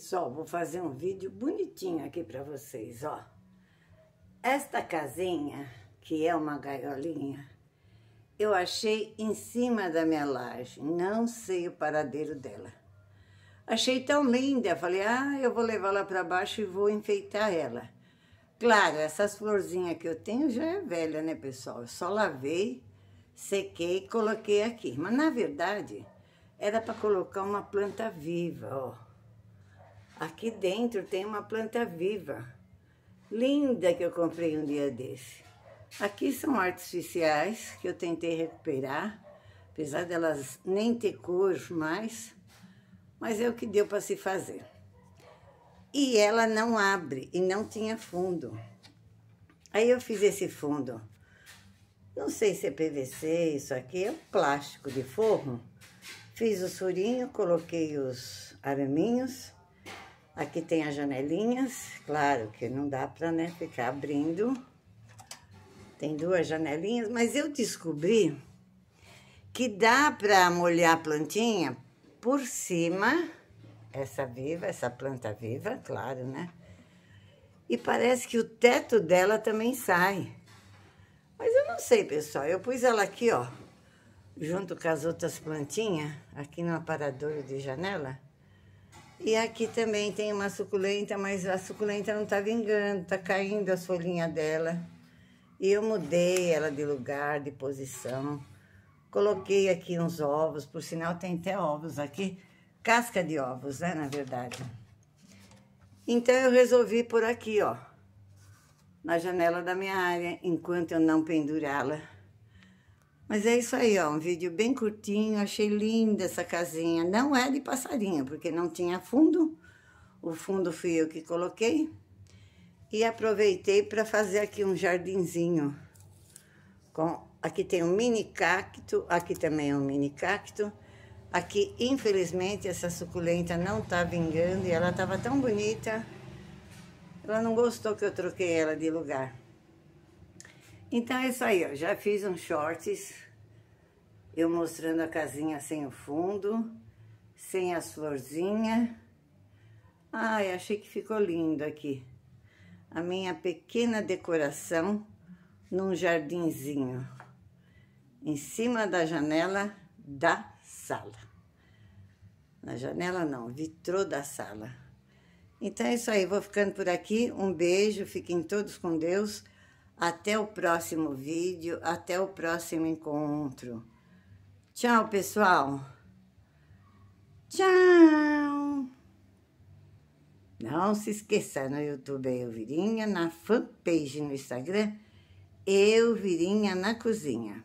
pessoal, vou fazer um vídeo bonitinho aqui para vocês, ó. Esta casinha, que é uma gaiolinha, eu achei em cima da minha laje, não sei o paradeiro dela. Achei tão linda, falei, ah, eu vou levar lá para baixo e vou enfeitar ela. Claro, essas florzinhas que eu tenho já é velha, né, pessoal? Eu só lavei, sequei e coloquei aqui. Mas, na verdade, era para colocar uma planta viva, ó. Aqui dentro tem uma planta viva, linda que eu comprei um dia desse. Aqui são artificiais que eu tentei recuperar, apesar delas nem ter cor mais, mas é o que deu para se fazer. E ela não abre e não tinha fundo. Aí eu fiz esse fundo. Não sei se é PVC, isso aqui é um plástico de forro. Fiz o furinho, coloquei os araminhos Aqui tem as janelinhas, claro que não dá para né, ficar abrindo. Tem duas janelinhas, mas eu descobri que dá para molhar a plantinha por cima, essa viva, essa planta viva, claro, né? E parece que o teto dela também sai. Mas eu não sei, pessoal, eu pus ela aqui, ó, junto com as outras plantinhas, aqui no aparador de janela, e aqui também tem uma suculenta, mas a suculenta não tá vingando, tá caindo as folhinhas dela. E eu mudei ela de lugar, de posição. Coloquei aqui uns ovos, por sinal tem até ovos aqui. Casca de ovos, né, na verdade. Então, eu resolvi por aqui, ó. Na janela da minha área, enquanto eu não pendurá-la. Mas é isso aí, ó, um vídeo bem curtinho, achei linda essa casinha. Não é de passarinho, porque não tinha fundo. O fundo fui eu que coloquei. E aproveitei para fazer aqui um jardinzinho. Com... Aqui tem um mini cacto, aqui também é um mini cacto. Aqui, infelizmente, essa suculenta não tá vingando e ela tava tão bonita. Ela não gostou que eu troquei ela de lugar. Então é isso aí, ó. já fiz uns shorts, eu mostrando a casinha sem o fundo, sem as florzinhas. Ai, achei que ficou lindo aqui. A minha pequena decoração num jardinzinho, em cima da janela da sala. Na janela não, vitrô da sala. Então é isso aí, vou ficando por aqui. Um beijo, fiquem todos com Deus. Até o próximo vídeo, até o próximo encontro. Tchau, pessoal. Tchau. Não se esqueça, no YouTube é Elvirinha, na fanpage no Instagram, Elvirinha na Cozinha.